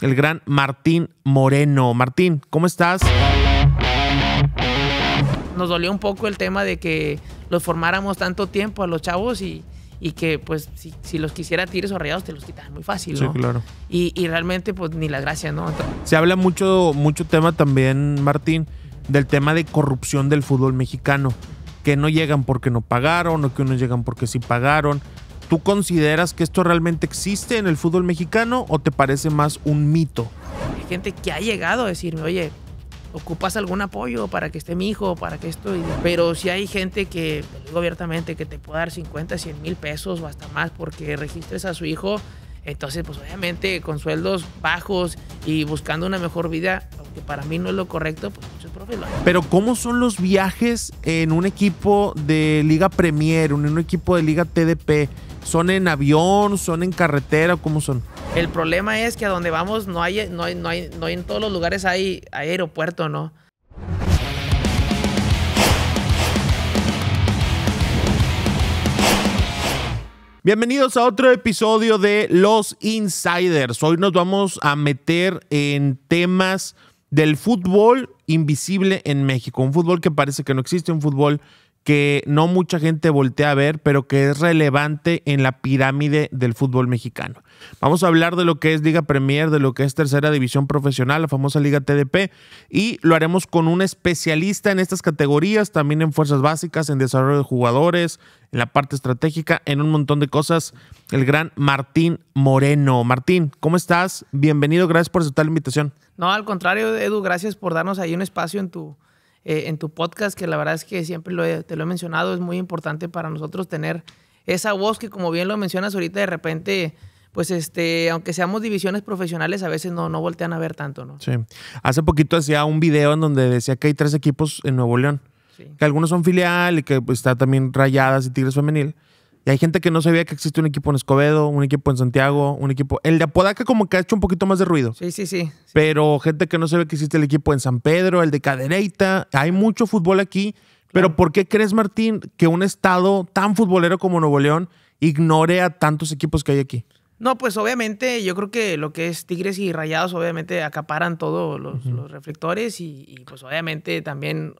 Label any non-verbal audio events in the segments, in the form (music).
el gran Martín Moreno. Martín, ¿cómo estás? Nos dolió un poco el tema de que los formáramos tanto tiempo a los chavos y, que pues si, los quisiera tires o rayados te los quitas muy fácil, ¿no? Sí, claro. Y, realmente pues ni la gracia, ¿no? Se habla mucho, mucho tema también, Martín, del tema de corrupción del fútbol mexicano, que no llegan porque no pagaron o que no llegan porque sí pagaron. ¿Tú consideras que esto realmente existe en el fútbol mexicano o te parece más un mito? Hay gente que ha llegado a decirme, oye, ocupas algún apoyo para que esté mi hijo, para que esto. Pero si hay gente que, te digo abiertamente, que te puede dar 50, 100 mil pesos o hasta más porque registres a su hijo. Entonces, pues obviamente con sueldos bajos y buscando una mejor vida, aunque para mí no es lo correcto, pues muchos profes lo Pero ¿cómo son los viajes en un equipo de Liga Premier, en un equipo de Liga TDP? ¿Son en avión? ¿Son en carretera? ¿Cómo son? El problema es que a donde vamos no hay, no hay, no hay, no hay en todos los lugares hay, aeropuerto, ¿no? Bienvenidos a otro episodio de Los Insiders. Hoy nos vamos a meter en temas del fútbol invisible en México. Un fútbol que parece que no existe, un fútbol que no mucha gente voltea a ver, pero que es relevante en la pirámide del fútbol mexicano. Vamos a hablar de lo que es Liga Premier, de lo que es Tercera División Profesional, la famosa Liga TDP, y lo haremos con un especialista en estas categorías, también en fuerzas básicas, en desarrollo de jugadores, en la parte estratégica, en un montón de cosas, el gran Martín Moreno. Martín, ¿cómo estás? Bienvenido, gracias por aceptar la invitación. No, al contrario, Edu, gracias por darnos ahí un espacio en tu eh, en tu podcast, que la verdad es que siempre te lo he mencionado, es muy importante para nosotros tener esa voz que como bien lo mencionas ahorita, de repente pues este, aunque seamos divisiones profesionales, a veces no, no voltean a ver tanto, ¿no? Sí. Hace poquito hacía un video en donde decía que hay tres equipos en Nuevo León. Que algunos son filial y que pues, está también Rayadas y Tigres Femenil hay gente que no sabía que existe un equipo en Escobedo, un equipo en Santiago, un equipo. El de Apodaca, como que ha hecho un poquito más de ruido. Sí, sí, sí. Pero gente que no sabe que existe el equipo en San Pedro, el de Cadereyta. Hay mucho fútbol aquí. Pero ¿por qué crees, Martín, que un estado tan futbolero como Nuevo León ignore a tantos equipos que hay aquí? No, pues obviamente yo creo que lo que es Tigres y Rayados obviamente acaparan todos los, reflectores y, pues obviamente también,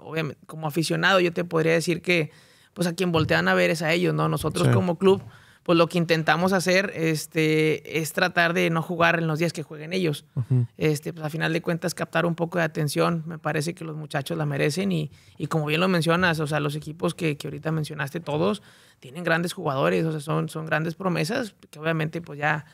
como aficionado yo te podría decir que o pues, sea, quien voltean a ver es a ellos, ¿no? Nosotros como club, pues lo que intentamos hacer este, es tratar de no jugar en los días que jueguen ellos. este, pues a final de cuentas, captar un poco de atención. Me parece que los muchachos la merecen y, como bien lo mencionas, o sea, los equipos que, ahorita mencionaste todos tienen grandes jugadores, o sea, son, son grandes promesas que obviamente pues ya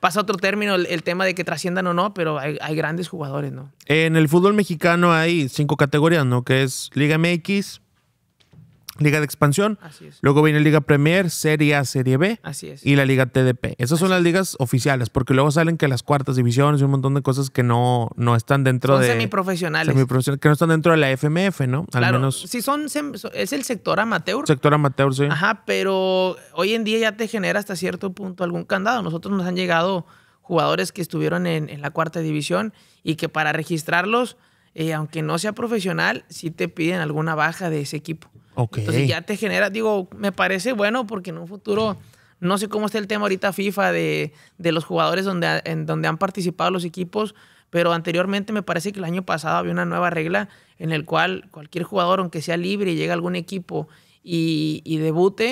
pasa otro término el, tema de que trasciendan o no, pero hay, hay, grandes jugadores, ¿no? En el fútbol mexicano hay cinco categorías, ¿no? Que es Liga MX, Liga de Expansión. Luego viene Liga Premier, Serie A, Serie B. Así es. Y la Liga TDP. Esas son las ligas oficiales, porque luego salen que las cuartas divisiones y un montón de cosas que no, no están dentro de. Semiprofesionales. semiprofesionales. Que no están dentro de la FMF, ¿no? Al menos. Sí, son, es el sector amateur. Sector amateur, sí. Ajá, pero hoy en día ya te genera hasta cierto punto algún candado. Nosotros nos han llegado jugadores que estuvieron en, la cuarta división y que para registrarlos, eh, aunque no sea profesional, sí te piden alguna baja de ese equipo. Entonces ya te genera, digo, me parece bueno porque en un futuro, no sé cómo está el tema ahorita FIFA de, de los jugadores donde, en donde han participado los equipos, pero anteriormente me parece que el año pasado había una nueva regla en el cual cualquier jugador, aunque sea libre y llegue a algún equipo y, debute,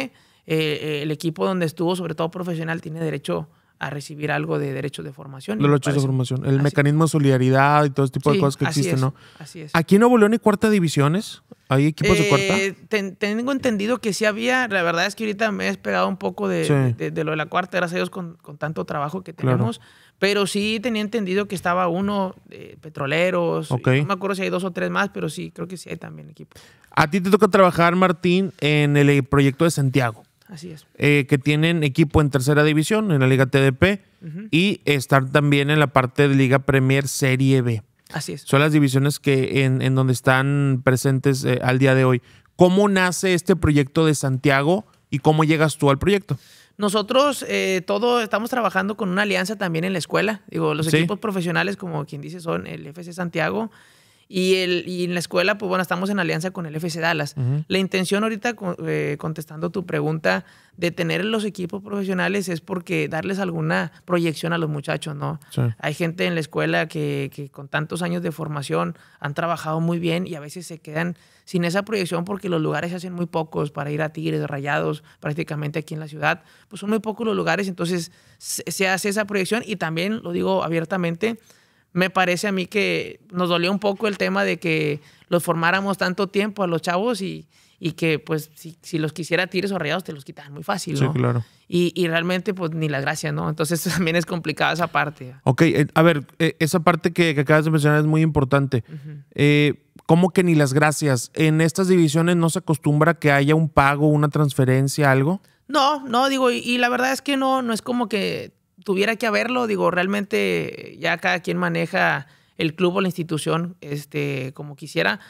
eh, eh, el equipo donde estuvo, sobre todo profesional, tiene derecho a a recibir algo de derechos de formación. los derechos de formación. El mecanismo de solidaridad y todo ese tipo de cosas que existen, ¿no? Así es. Aquí en Nuevo León hay cuarta divisiones. ¿Hay equipos de cuarta? Eh, tengo entendido que sí había. La verdad es que ahorita me he despegado un poco de, lo de la cuarta, gracias a Dios, con, tanto trabajo que tenemos. Pero sí tenía entendido que estaba uno, de petroleros. No me acuerdo si hay dos o tres más, pero sí, creo que sí hay también equipos. A ti te toca trabajar, Martín, en el eh, proyecto de Santiago. Así es. Eh, que tienen equipo en tercera división, en la Liga TDP, y estar también en la parte de Liga Premier Serie B. Así es. Son las divisiones que en, donde están presentes eh, al día de hoy. ¿Cómo nace este proyecto de Santiago y cómo llegas tú al proyecto? Nosotros eh, todos estamos trabajando con una alianza también en la escuela. Digo, los equipos profesionales, como quien dice, son el FC Santiago, y, el, y en la escuela, pues bueno, estamos en alianza con el FC Dallas. La intención ahorita, eh, contestando tu pregunta, de tener los equipos profesionales es porque darles alguna proyección a los muchachos, ¿no? Hay gente en la escuela que, que, con tantos años de formación han trabajado muy bien y a veces se quedan sin esa proyección porque los lugares se hacen muy pocos para ir a Tigres, Rayados, prácticamente aquí en la ciudad. Pues son muy pocos los lugares, entonces se hace esa proyección y también, lo digo abiertamente, me parece a mí que nos dolió un poco el tema de que los formáramos tanto tiempo a los chavos y, que pues si, los quisiera tires o Rayados te los quitaban muy fácil, ¿no? Sí, claro. Y, realmente pues ni las gracias, ¿no? Entonces (laughs) también es complicada esa parte. Ok, eh, a ver, eh, esa parte que, que, acabas de mencionar es muy importante. Eh, ¿Cómo que ni las gracias? ¿En estas divisiones no se acostumbra que haya un pago, una transferencia, algo? No, no, digo, y la verdad es que no, no es como que tuviera que haberlo, digo, realmente ya cada quien maneja el club o la institución este, como quisiera.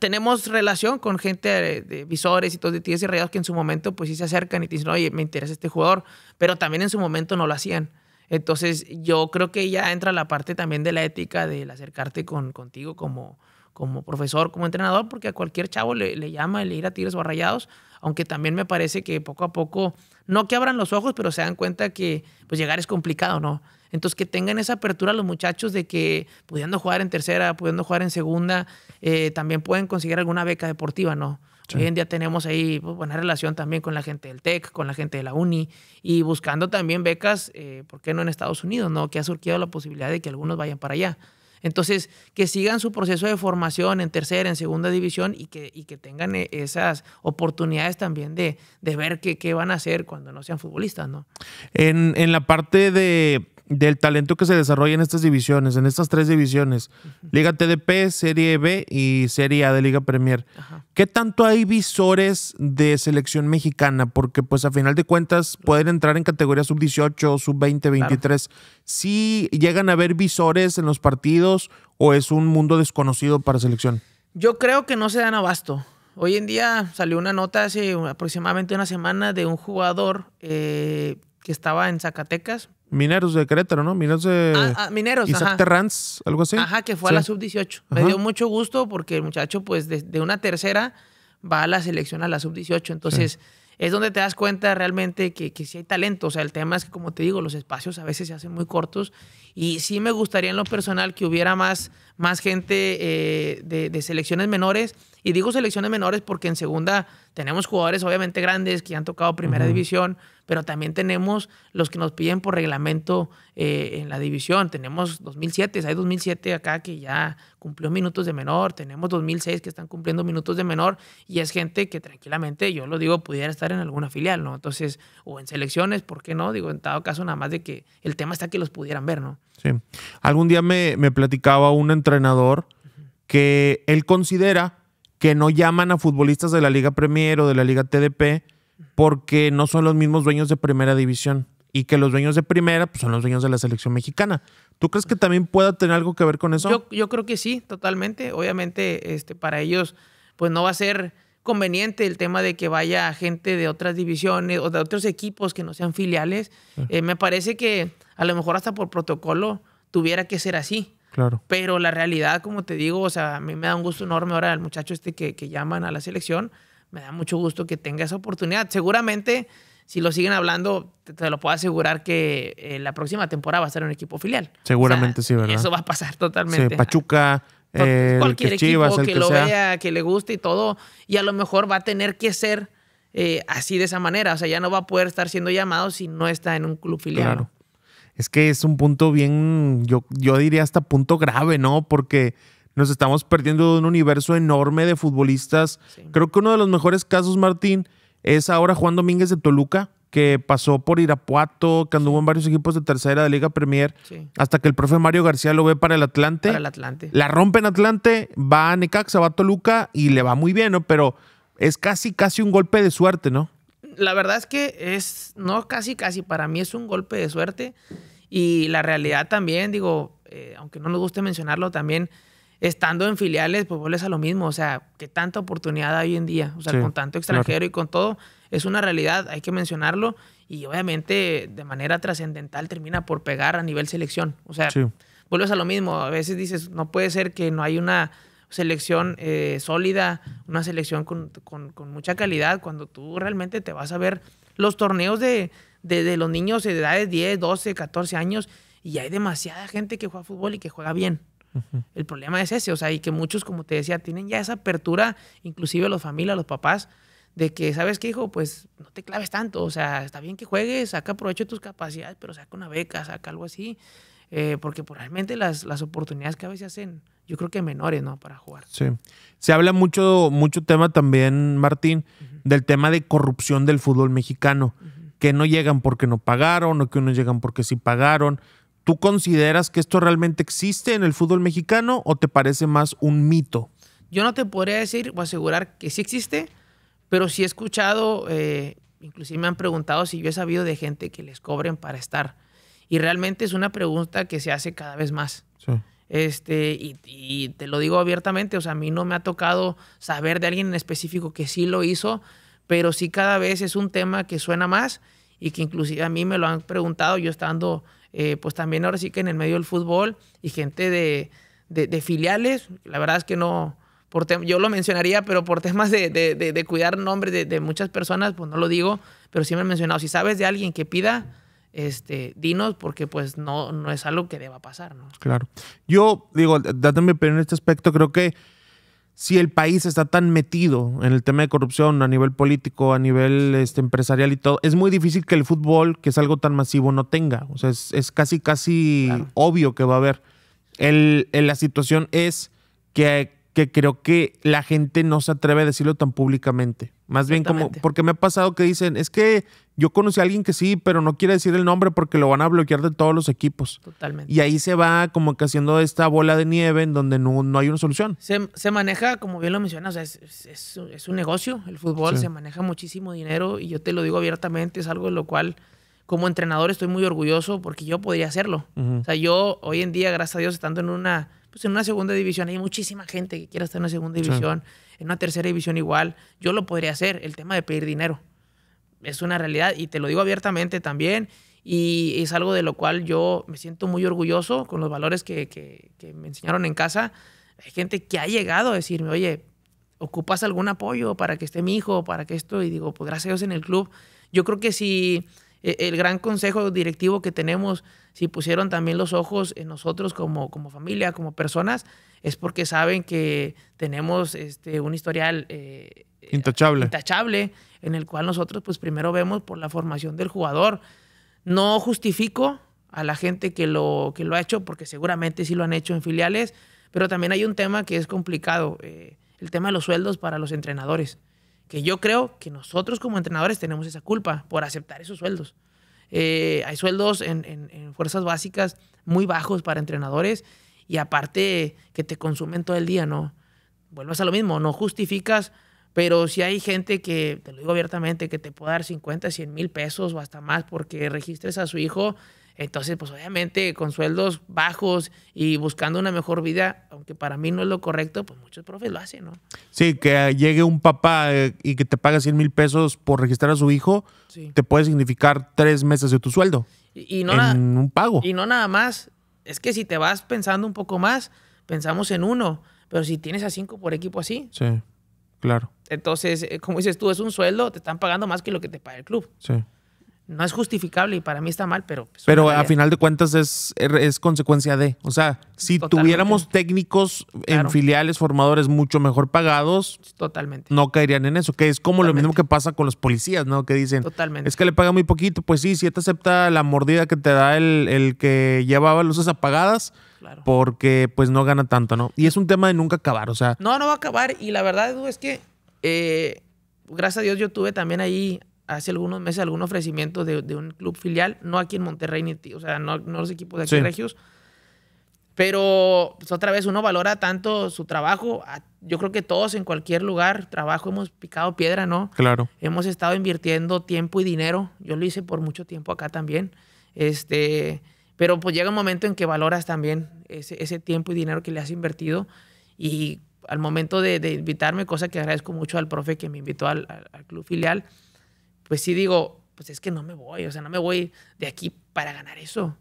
Tenemos relación con gente de, visores y todos de tigres y rayados que en su momento pues sí se acercan y te dicen, oye, me interesa este jugador, pero también en su momento no lo hacían. Entonces yo creo que ya entra la parte también de la ética del acercarte con, contigo como, como profesor, como entrenador, porque a cualquier chavo le, llama el ir a tiros o rayados, aunque también me parece que poco a poco no que abran los ojos, pero se dan cuenta que pues llegar es complicado, ¿no? Entonces que tengan esa apertura los muchachos de que pudiendo jugar en tercera, pudiendo jugar en segunda, eh, también pueden conseguir alguna beca deportiva, ¿no? Hoy en día tenemos ahí pues, buena relación también con la gente del TEC, con la gente de la UNI y buscando también becas, eh, ¿por qué no en Estados Unidos, no? Que ha surgido la posibilidad de que algunos vayan para allá. Entonces, que sigan su proceso de formación en tercera, en segunda división y que, que tengan eh, esas oportunidades también de, de ver qué, qué, van a hacer cuando no sean futbolistas, ¿no? en la parte de del talento que se desarrolla en estas divisiones, en estas tres divisiones, Liga TDP, Serie B y Serie A de Liga Premier. ¿Qué tanto hay visores de selección mexicana? Porque pues a final de cuentas pueden entrar en categoría sub-18, sub-20, 23. ¿Sí llegan a haber visores en los partidos o es un mundo desconocido para selección? Yo creo que no se dan abasto. Hoy en día salió una nota hace aproximadamente una semana de un jugador eh, que estaba en Zacatecas. Mineros de Querétaro, ¿no? Mineros de. Ah, ah mineros, algo así. Ajá, que fue a la sub-18. Me dio mucho gusto porque el muchacho, pues, de, una tercera va a la selección a la sub-18. Entonces, es donde te das cuenta realmente que, que sí hay talento. O sea, el tema es que, como te digo, los espacios a veces se hacen muy cortos. Y sí me gustaría en lo personal que hubiera más, más gente eh, de, selecciones menores. Y digo selecciones menores porque en segunda tenemos jugadores obviamente grandes que han tocado primera división pero también tenemos los que nos piden por reglamento eh, en la división. Tenemos 2007, hay 2007 acá que ya cumplió minutos de menor, tenemos 2006 que están cumpliendo minutos de menor y es gente que tranquilamente, yo lo digo, pudiera estar en alguna filial, ¿no? Entonces, o en selecciones, ¿por qué no? Digo, en todo caso, nada más de que el tema está que los pudieran ver, ¿no? Sí. Algún día me, platicaba un entrenador que él considera que no llaman a futbolistas de la Liga Premier o de la Liga TDP porque no son los mismos dueños de primera división y que los dueños de primera pues, son los dueños de la selección mexicana. ¿Tú crees que también pueda tener algo que ver con eso? Yo, creo que sí, totalmente. Obviamente, este, para ellos, pues no va a ser conveniente el tema de que vaya gente de otras divisiones o de otros equipos que no sean filiales. Eh, me parece que a lo mejor hasta por protocolo tuviera que ser así. Claro. Pero la realidad, como te digo, o sea, a mí me da un gusto enorme ahora al muchacho este que, que llaman a la selección, me da mucho gusto que tenga esa oportunidad. Seguramente, si lo siguen hablando, te, lo puedo asegurar que eh, la próxima temporada va a ser un equipo filial. Seguramente sí, ¿verdad? Eso va a pasar (laughs) totalmente. Sí, Pachuca. Eh, cualquier equipo que, lo vea, que le guste y todo, y a lo mejor va a tener que ser eh, así de esa manera, o sea, ya no va a poder estar siendo llamado si no está en un club filial. Claro. Es que es un punto bien, yo, yo diría hasta punto grave, ¿no? Porque nos estamos perdiendo de un universo enorme de futbolistas. Creo que uno de los mejores casos, Martín, es ahora Juan Domínguez de Toluca, que pasó por Irapuato, que anduvo en varios equipos de tercera de Liga Premier, hasta que el profe Mario García lo ve para el Atlante. Para el Atlante. La rompe en Atlante, va a Necaxa, va a Toluca y le va muy bien, ¿no? Pero es casi, casi un golpe de suerte, ¿no? La verdad es que es, no casi, casi, para mí es un golpe de suerte. Y la realidad también, digo, eh, aunque no nos guste mencionarlo, también estando en filiales, pues vuelves a lo mismo. O sea, que tanta oportunidad hay hoy en día. O sea, con tanto extranjero y con todo, es una realidad, hay que mencionarlo. Y obviamente, de manera trascendental, termina por pegar a nivel selección. O sea, vuelves a lo mismo. A veces dices, no puede ser que no hay una selección eh, sólida, una selección con, mucha calidad, cuando tú realmente te vas a ver los torneos de, de los niños de edades 10, 12, 14 años, y hay demasiada gente que juega fútbol y que juega bien. El problema es ese, o sea, y que muchos, como te decía, tienen ya esa apertura, inclusive los familias, los papás, de que, ¿sabes qué, hijo? Pues no te claves tanto, o sea, está bien que juegues, saca provecho de tus capacidades, pero saca una beca, saca algo así, eh, porque pues, realmente las, las oportunidades que a veces hacen, yo creo que menores, ¿no? Para jugar. Sí. Se habla mucho, mucho tema también, Martín, del tema de corrupción del fútbol mexicano, que no llegan porque no pagaron, o que no llegan porque sí pagaron. ¿Tú consideras que esto realmente existe en el fútbol mexicano o te parece más un mito? Yo no te podría decir o asegurar que sí existe, pero sí he escuchado, eh, inclusive me han preguntado si yo he sabido de gente que les cobren para estar. Y realmente es una pregunta que se hace cada vez más. Este, y, y, te lo digo abiertamente, o sea, a mí no me ha tocado saber de alguien en específico que sí lo hizo, pero sí cada vez es un tema que suena más y que inclusive a mí me lo han preguntado yo estando eh, pues también ahora sí que en el medio del fútbol y gente de, filiales, la verdad es que no, por yo lo mencionaría, pero por temas de, de cuidar nombres de, muchas personas, pues no lo digo, pero sí me he mencionado, si sabes de alguien que pida, este, dinos porque pues no, no es algo que deba pasar, Claro. Yo digo, date mi en este aspecto, creo que si el país está tan metido en el tema de corrupción a nivel político, a nivel este, empresarial y todo, es muy difícil que el fútbol, que es algo tan masivo, no tenga. O sea, es, casi, casi obvio que va a haber. el, la situación es que que creo que la gente no se atreve a decirlo tan públicamente. Más bien como, porque me ha pasado que dicen, es que yo conocí a alguien que sí, pero no quiere decir el nombre porque lo van a bloquear de todos los equipos. Totalmente. Y ahí se va como que haciendo esta bola de nieve en donde no, hay una solución. Se, maneja, como bien lo mencionas, o sea, es, un negocio, el fútbol, se maneja muchísimo dinero y yo te lo digo abiertamente, es algo de lo cual como entrenador estoy muy orgulloso porque yo podría hacerlo. O sea, yo hoy en día, gracias a Dios, estando en una pues, en una segunda división hay muchísima gente que quiere estar en una segunda división, en una tercera división igual. Yo lo podría hacer, el tema de pedir dinero. Es una realidad y te lo digo abiertamente también y es algo de lo cual yo me siento muy orgulloso con los valores que, me enseñaron en casa. Hay gente que ha llegado a decirme, oye, ¿ocupas algún apoyo para que esté mi hijo, para que esto? Y digo, podrás pues, gracias en el club. Yo creo que si e, el gran consejo directivo que tenemos, si pusieron también los ojos en nosotros como, como familia, como personas, es porque saben que tenemos este, un historial eh, eh, intachable. en el cual nosotros pues primero vemos por la formación del jugador. No justifico a la gente que lo, que lo ha hecho, porque seguramente sí lo han hecho en filiales, pero también hay un tema que es complicado, eh, el tema de los sueldos para los entrenadores que yo creo que nosotros como entrenadores tenemos esa culpa por aceptar esos sueldos. Eh, hay sueldos en, en, fuerzas básicas muy bajos para entrenadores y aparte que te consumen todo el día, ¿no? Vuelves a lo mismo, no justificas, pero si hay gente que, te lo digo abiertamente, que te puede dar 50, 100 mil pesos o hasta más porque registres a su hijo entonces, pues obviamente con sueldos bajos y buscando una mejor vida, aunque para mí no es lo correcto, pues muchos profes lo hacen, ¿no? Sí, que llegue un papá eh, y que te pague 100 mil pesos por registrar a su hijo, te puede significar tres meses de tu sueldo y, no en un pago. Y no nada más, es que si te vas pensando un poco más, pensamos en uno, pero si tienes a cinco por equipo así. Sí, claro. Entonces, eh, como dices tú, es un sueldo, te están pagando más que lo que te paga el club. Sí no es justificable y para mí está mal, pero... Pues, pero a final de cuentas es, er, es consecuencia de, o sea, si tuviéramos técnicos en filiales, formadores mucho mejor pagados, Totalmente. no caerían en eso, que es como lo mismo que pasa con los policías, ¿no? Que dicen, Totalmente. es que le pagan muy poquito, pues sí, si te acepta la mordida que te da el, que llevaba luces apagadas, porque pues no gana tanto, ¿no? Y es un tema de nunca acabar, o sea... No, no va a acabar y la verdad Edu, es que, eh, gracias a Dios, yo tuve también ahí hace algunos meses algún ofrecimiento de, de un club filial, no aquí en Monterrey, ni, o sea, no, los equipos de aquí Regios. Pero pues, otra vez uno valora tanto su trabajo. Yo creo que todos en cualquier lugar, trabajo, hemos picado piedra, ¿no? Claro. Hemos estado invirtiendo tiempo y dinero. Yo lo hice por mucho tiempo acá también. Este, pero pues llega un momento en que valoras también ese, ese tiempo y dinero que le has invertido. Y al momento de, invitarme, cosa que agradezco mucho al profe que me invitó al, al club filial, pues sí digo, pues es que no me voy, o sea, no me voy de aquí para ganar eso.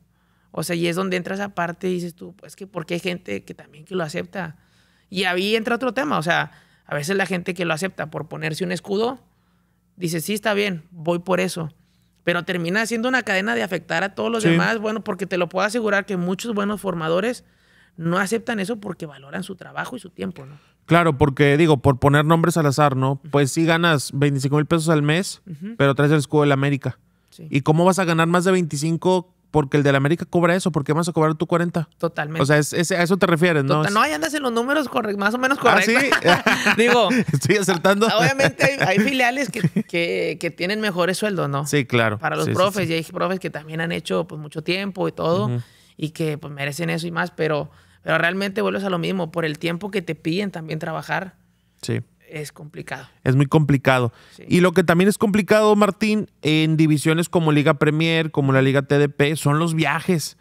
O sea, y es donde entras aparte y dices tú, pues que porque hay gente que también que lo acepta. Y ahí entra otro tema, o sea, a veces la gente que lo acepta por ponerse un escudo, dice, sí, está bien, voy por eso. Pero termina siendo una cadena de afectar a todos los demás, bueno, porque te lo puedo asegurar que muchos buenos formadores no aceptan eso porque valoran su trabajo y su tiempo, ¿no? Claro, porque digo, por poner nombres al azar, ¿no? Pues sí ganas 25 mil pesos al mes, pero traes el escudo la América. ¿Y cómo vas a ganar más de 25 porque el de la América cobra eso, ¿por qué vas a cobrar tú 40? Totalmente. O sea, a eso te refieres, ¿no? no, ahí andas en los números más o menos ah, correctos. ¿Ah, sí? (laughs) Digo. (laughs) Estoy acertando. Obviamente hay, (laughs) filiales que, tienen mejores sueldos, ¿no? Sí, claro. Para los profes, y hay profes que también han hecho pues, mucho tiempo y todo, y que pues, merecen eso y más, pero pero realmente vuelves a lo mismo, por el tiempo que te piden también trabajar. Sí. Es complicado. Es muy complicado. Y lo que también es complicado, Martín, en divisiones como Liga Premier, como la Liga TDP, son los viajes.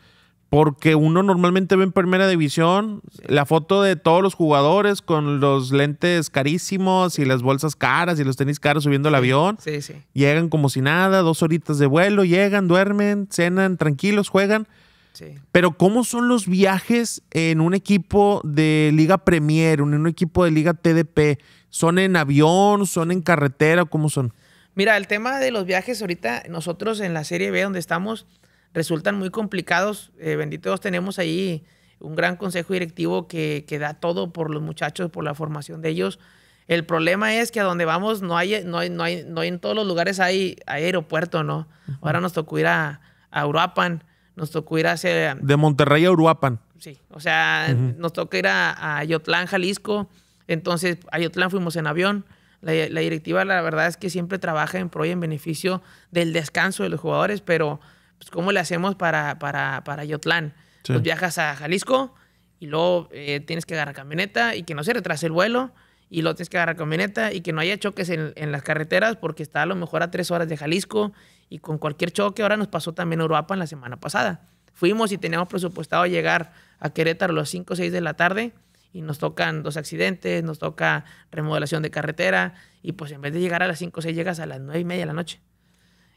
Porque uno normalmente ve en primera división la foto de todos los jugadores con los lentes carísimos y las bolsas caras y los tenis caros subiendo el avión. Sí, sí. Llegan como si nada, dos horitas de vuelo, llegan, duermen, cenan tranquilos, juegan Sí. Pero ¿cómo son los viajes en un equipo de Liga Premier, en un equipo de Liga TDP? ¿Son en avión, son en carretera? ¿Cómo son? Mira, el tema de los viajes ahorita, nosotros en la Serie B donde estamos, resultan muy complicados. Eh, bendito Dios, tenemos ahí un gran consejo directivo que, que, da todo por los muchachos, por la formación de ellos. El problema es que a donde vamos no hay, no hay, no hay, no hay en todos los lugares hay, aeropuerto, ¿no? Ahora nos tocó ir a, a Uruapan nos tocó ir hacia... De Monterrey a Uruapan. Sí, o sea, nos tocó ir a, Ayotlán, Jalisco. Entonces, a Ayotlán fuimos en avión. La, directiva, la verdad es que siempre trabaja en pro y en beneficio del descanso de los jugadores, pero pues, ¿cómo le hacemos para, para, para Ayotlán? Pues, viajas a Jalisco y luego eh, tienes que agarrar camioneta y que no se retrase el vuelo y luego tienes que agarrar camioneta y que no haya choques en, en, las carreteras porque está a lo mejor a tres horas de Jalisco y con cualquier choque, ahora nos pasó también Europa en la semana pasada. Fuimos y teníamos presupuestado llegar a Querétaro a las 5 o 6 de la tarde y nos tocan dos accidentes, nos toca remodelación de carretera y pues en vez de llegar a las 5 o 6 llegas a las 9 y media de la noche.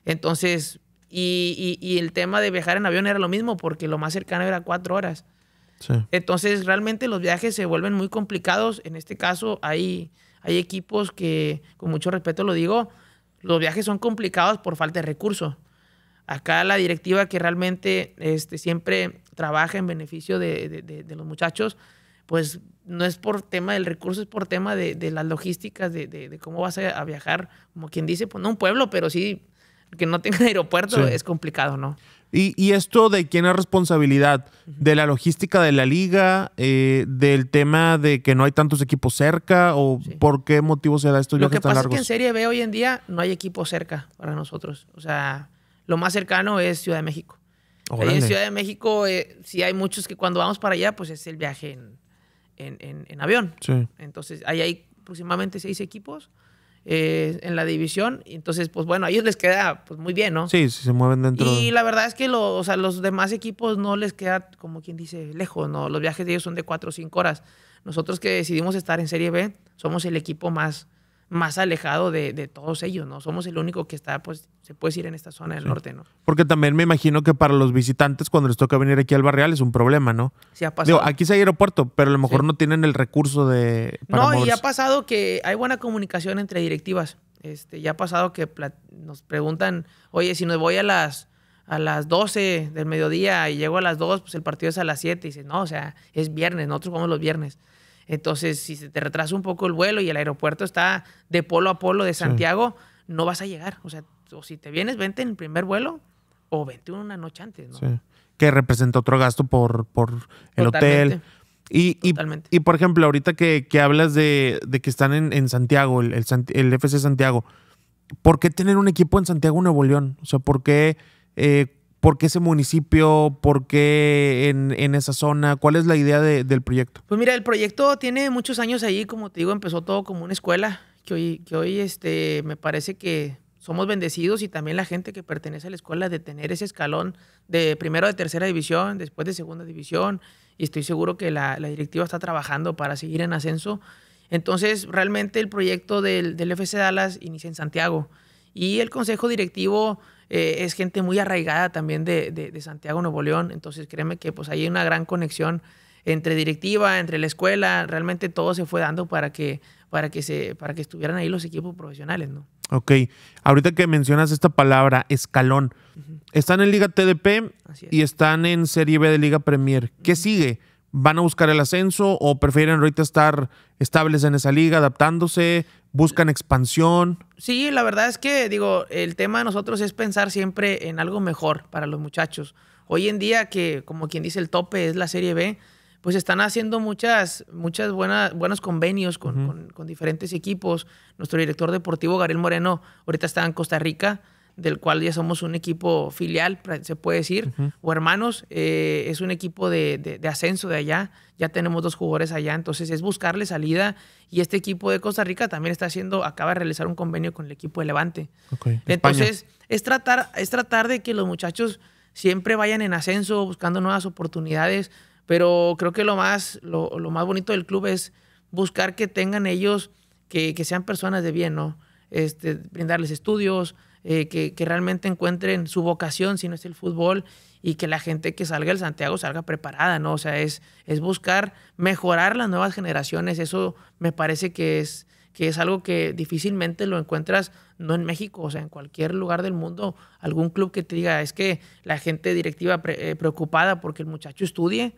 Entonces, y, y, el tema de viajar en avión era lo mismo porque lo más cercano era 4 horas. Entonces, realmente los viajes se vuelven muy complicados. En este caso, hay, hay equipos que, con mucho respeto lo digo, los viajes son complicados por falta de recursos. Acá la directiva que realmente este, siempre trabaja en beneficio de, los muchachos, pues no es por tema del recurso, es por tema de, de las logísticas, de, de, cómo vas a, viajar, como quien dice, pues no un pueblo, pero sí que no tengan (laughs) aeropuerto es complicado, ¿no? Y, y, esto de quién es responsabilidad, de la logística de la liga, eh, del tema de que no hay tantos equipos cerca o por qué motivo se da esto. Lo que pasa es que en Serie B hoy en día no hay equipo cerca para nosotros. O sea, lo más cercano es Ciudad de México. en Ciudad de México eh, sí hay muchos que cuando vamos para allá pues es el viaje en, en, en, avión. Sí. Entonces ahí hay aproximadamente seis equipos eh, en la división. Entonces, pues bueno, a ellos les queda pues muy bien, ¿no? Sí, sí, se mueven dentro. Y la verdad es que lo, o sea, los demás equipos no les queda, como quien dice, lejos, ¿no? Los viajes de ellos son de cuatro o cinco horas. Nosotros que decidimos estar en Serie B, somos el equipo más, más alejado de, todos ellos, ¿no? Somos el único que está, pues, se puede ir en esta zona del norte, ¿no? Porque también me imagino que para los visitantes cuando les toca venir aquí al barrial es un problema, ¿no? Sí, ha pasado. Digo, aquí sí hay aeropuerto, pero a lo mejor no tienen el recurso de... no, y ha pasado que hay buena comunicación entre directivas. Este, ya ha pasado que nos preguntan, oye, si nos voy a las a las 12 del mediodía y llego a las 2, pues el partido es a las 7. Y dice, no, o sea, es viernes, nosotros vamos los viernes. Entonces, si se te retrasa un poco el vuelo y el aeropuerto está de polo a polo de Santiago, no vas a llegar. O sea, o si te vienes, vente en el primer vuelo o vente una noche antes, ¿no? Sí. Que representa otro gasto por, por el hotel. Y, y, y, por ejemplo, ahorita que, hablas de, que están en, Santiago, el, el, FC Santiago, ¿por qué tener un equipo en Santiago Nuevo León? O sea, ¿por qué eh, ¿Por qué ese municipio? ¿Por qué en, esa zona? ¿Cuál es la idea del proyecto? Pues mira, el proyecto tiene muchos años ahí, como te digo, empezó todo como una escuela, que hoy, que hoy este, me parece que somos bendecidos y también la gente que pertenece a la escuela de tener ese escalón de primero de tercera división, después de segunda división, y estoy seguro que la, directiva está trabajando para seguir en ascenso. Entonces, realmente el proyecto del, del FC Dallas inicia en Santiago y el consejo directivo eh, es gente muy arraigada también de, Santiago Nuevo León, entonces créeme que pues hay una gran conexión entre directiva, entre la escuela, realmente todo se fue dando para que, para que, se, para que estuvieran ahí los equipos profesionales, ¿no? Ok, ahorita que mencionas esta palabra, escalón, están en Liga TDP y están en Serie B de Liga Premier. ¿Qué sigue? van a buscar el ascenso o prefieren ahorita estar estables en esa liga, adaptándose, buscan expansión? Sí, la verdad es que digo, el tema de nosotros es pensar siempre en algo mejor para los muchachos. Hoy en día que como quien dice el tope es la Serie B, pues están haciendo muchas, muchas buenas, buenos convenios con, con diferentes equipos. Nuestro director deportivo, Gabriel Moreno, ahorita está en Costa Rica del cual ya somos un equipo filial, se puede decir, o hermanos, eh, es un equipo de, ascenso de allá, ya tenemos dos jugadores allá, entonces es buscarle salida y este equipo de Costa Rica también está haciendo, acaba de realizar un convenio con el equipo de Levante. Entonces, es tratar, es tratar de que los muchachos siempre vayan en ascenso, buscando nuevas oportunidades, pero creo que lo más, lo, más bonito del club es buscar que tengan ellos, que, que sean personas de bien, ¿no? Este, brindarles estudios, eh, que, realmente encuentren su vocación, si no es el fútbol, y que la gente que salga del Santiago salga preparada, ¿no? O sea, es, es buscar mejorar las nuevas generaciones. Eso me parece que es, que es algo que difícilmente lo encuentras no en México, o sea, en cualquier lugar del mundo, algún club que te diga, es que la gente directiva eh, preocupada porque el muchacho estudie,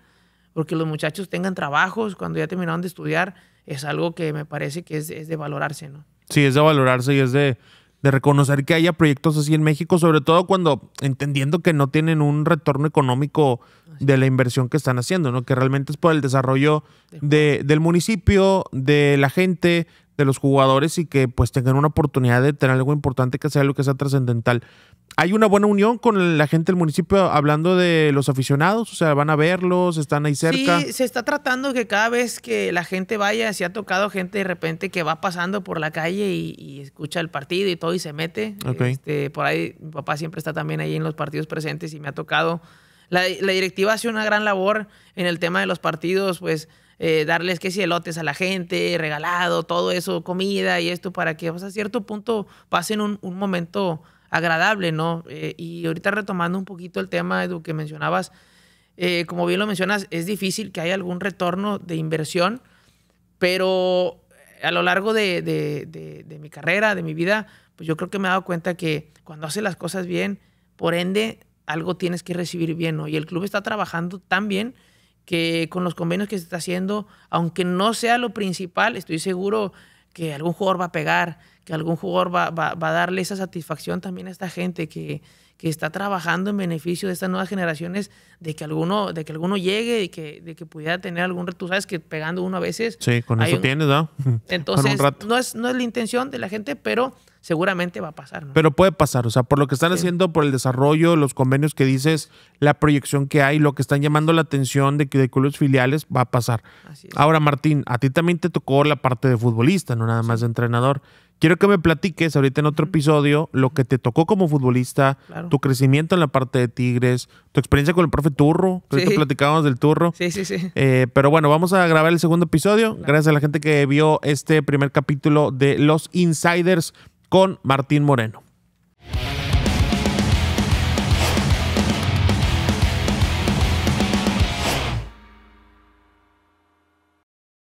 porque los muchachos tengan trabajos cuando ya terminaron de estudiar, es algo que me parece que es, es de valorarse, ¿no? Sí, es de valorarse y es de de reconocer que haya proyectos así en México, sobre todo cuando entendiendo que no tienen un retorno económico de la inversión que están haciendo, ¿no? Que realmente es por el desarrollo de, del municipio, de la gente, de los jugadores y que pues tengan una oportunidad de tener algo importante que sea lo que sea trascendental. Hay una buena unión con la gente del municipio hablando de los aficionados, o sea, van a verlos, están ahí cerca. Sí, se está tratando que cada vez que la gente vaya, se ha tocado gente de repente que va pasando por la calle y, escucha el partido y todo y se mete. Este, por ahí mi papá siempre está también ahí en los partidos presentes y me ha tocado. la directiva hace una gran labor en el tema de los partidos, pues eh, darles que si elotes a la gente, regalado, todo eso, comida y esto, para que pues, a cierto punto pasen un, momento agradable, ¿no? Eh, y ahorita retomando un poquito el tema, de lo que mencionabas, eh, como bien lo mencionas, es difícil que haya algún retorno de inversión, pero a lo largo de, mi carrera, de mi vida, pues yo creo que me he dado cuenta que cuando haces las cosas bien, por ende, algo tienes que recibir bien, ¿no? Y el club está trabajando tan bien que con los convenios que se está haciendo, aunque no sea lo principal, estoy seguro que algún jugador va a pegar, que algún jugador va, va, va a darle esa satisfacción también a esta gente que, que, está trabajando en beneficio de estas nuevas generaciones, de que alguno, de que alguno llegue y que, de que pudiera tener algún reto. Tú sabes que pegando uno a veces... Sí, con eso tienes, (laughs) ¿no? Entonces, no es, no es la intención de la gente, pero seguramente va a pasar. Pero puede pasar, o sea, por lo que están haciendo, por el desarrollo, los convenios que dices, la proyección que hay, lo que están llamando la atención de, de clubes filiales, va a pasar. Ahora, Martín, a ti también te tocó la parte de futbolista, no nada más de entrenador. Quiero que me platiques ahorita en otro episodio lo que te tocó como futbolista, tu crecimiento en la parte de Tigres, tu experiencia con el profe Turro, que platicábamos del Turro. Sí, sí, sí. Eh, pero bueno, vamos a grabar el segundo episodio. Gracias a la gente que vio este primer capítulo de Los Insiders con Martín Moreno.